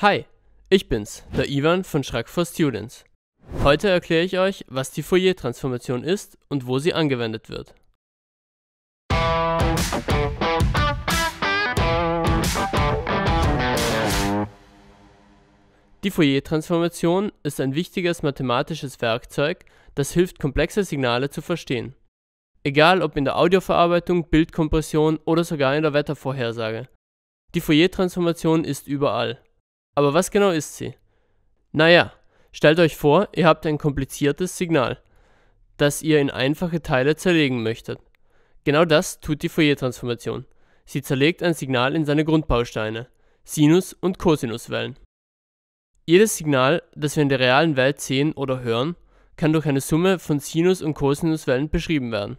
Hi, ich bin's, der Ivan von Shrug for Students. Heute erkläre ich euch, was die Fourier-Transformation ist und wo sie angewendet wird. Die Fourier-Transformation ist ein wichtiges mathematisches Werkzeug, das hilft, komplexe Signale zu verstehen. Egal ob in der Audioverarbeitung, Bildkompression oder sogar in der Wettervorhersage. Die Fourier-Transformation ist überall. Aber was genau ist sie? Naja, stellt euch vor, ihr habt ein kompliziertes Signal, das ihr in einfache Teile zerlegen möchtet. Genau das tut die Fourier-Transformation. Sie zerlegt ein Signal in seine Grundbausteine, Sinus- und Cosinuswellen. Jedes Signal, das wir in der realen Welt sehen oder hören, kann durch eine Summe von Sinus- und Cosinuswellen beschrieben werden.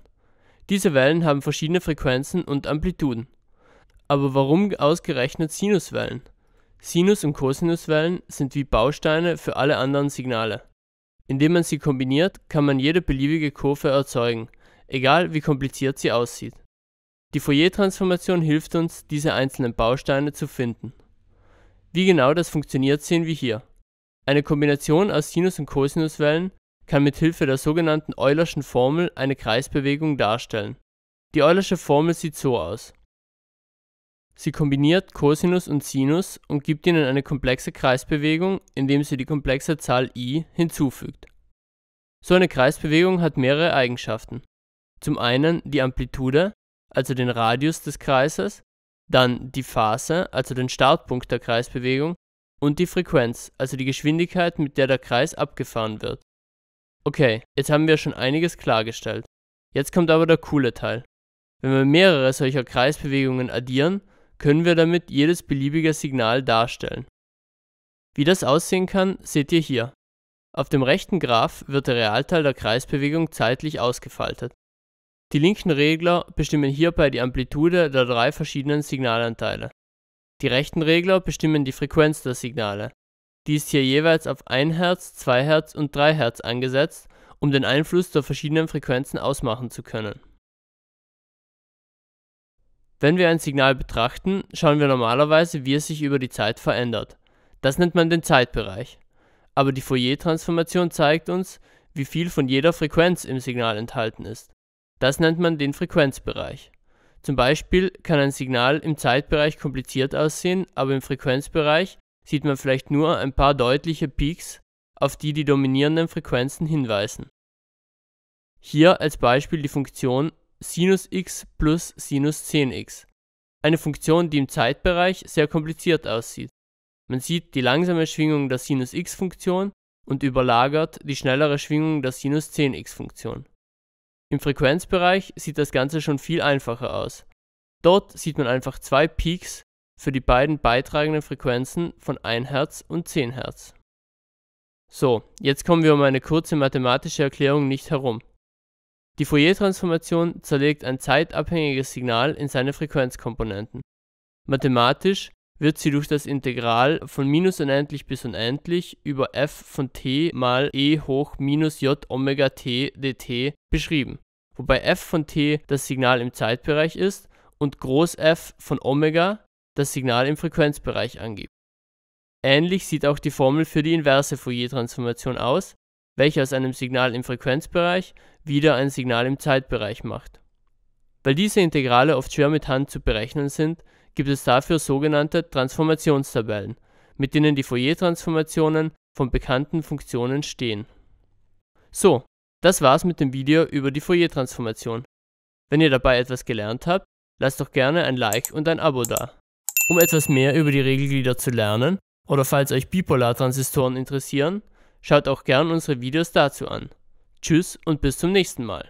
Diese Wellen haben verschiedene Frequenzen und Amplituden. Aber warum ausgerechnet Sinuswellen? Sinus und Kosinuswellen sind wie Bausteine für alle anderen Signale. Indem man sie kombiniert, kann man jede beliebige Kurve erzeugen, egal wie kompliziert sie aussieht. Die Fourier-Transformation hilft uns, diese einzelnen Bausteine zu finden. Wie genau das funktioniert, sehen wir hier. Eine Kombination aus Sinus und Kosinuswellen kann mit Hilfe der sogenannten Eulerschen Formel eine Kreisbewegung darstellen. Die Eulersche Formel sieht so aus Sie kombiniert Cosinus und Sinus und gibt ihnen eine komplexe Kreisbewegung, indem sie die komplexe Zahl i hinzufügt. So eine Kreisbewegung hat mehrere Eigenschaften. Zum einen die Amplitude, also den Radius des Kreises, dann die Phase, also den Startpunkt der Kreisbewegung, und die Frequenz, also die Geschwindigkeit, mit der der Kreis abgefahren wird. Okay, jetzt haben wir schon einiges klargestellt. Jetzt kommt aber der coole Teil. Wenn wir mehrere solcher Kreisbewegungen addieren, können wir damit jedes beliebige Signal darstellen. Wie das aussehen kann, seht ihr hier. Auf dem rechten Graph wird der Realteil der Kreisbewegung zeitlich ausgefaltet. Die linken Regler bestimmen hierbei die Amplitude der drei verschiedenen Signalanteile. Die rechten Regler bestimmen die Frequenz der Signale. Die ist hier jeweils auf 1 Hz, 2 Hz und 3 Hz angesetzt, um den Einfluss der verschiedenen Frequenzen ausmachen zu können wenn wir ein Signal betrachten, schauen wir normalerweise, wie es sich über die Zeit verändert. Das nennt man den Zeitbereich. Aber die Fourier-Transformation zeigt uns, wie viel von jeder Frequenz im Signal enthalten ist. Das nennt man den Frequenzbereich. Zum Beispiel kann ein Signal im Zeitbereich kompliziert aussehen, aber im Frequenzbereich sieht man vielleicht nur ein paar deutliche Peaks, auf die die dominierenden Frequenzen hinweisen. Hier als Beispiel die Funktion Sinus x plus Sinus 10x. Eine Funktion, die im Zeitbereich sehr kompliziert aussieht. Man sieht die langsame Schwingung der Sinus x-Funktion und überlagert die schnellere Schwingung der Sinus 10x-Funktion. Im Frequenzbereich sieht das Ganze schon viel einfacher aus. Dort sieht man einfach zwei Peaks für die beiden beitragenden Frequenzen von 1 Hertz und 10 Hertz. So, jetzt kommen wir um eine kurze mathematische Erklärung nicht herum. Die Fourier-Transformation zerlegt ein zeitabhängiges Signal in seine Frequenzkomponenten. Mathematisch wird sie durch das Integral von minus unendlich bis unendlich über f von t mal e hoch minus j omega t dt beschrieben, wobei f von t das Signal im Zeitbereich ist und groß f von omega das Signal im Frequenzbereich angibt. Ähnlich sieht auch die Formel für die inverse Fourier-Transformation aus, welche aus einem Signal im Frequenzbereich wieder ein Signal im Zeitbereich macht. Weil diese Integrale oft schwer mit Hand zu berechnen sind, gibt es dafür sogenannte Transformationstabellen, mit denen die Fourier-Transformationen von bekannten Funktionen stehen. So, das war's mit dem Video über die Fourier-Transformation. Wenn ihr dabei etwas gelernt habt, lasst doch gerne ein Like und ein Abo da. Um etwas mehr über die Regelglieder zu lernen, oder falls euch Bipolartransistoren interessieren, Schaut auch gern unsere Videos dazu an. Tschüss und bis zum nächsten Mal.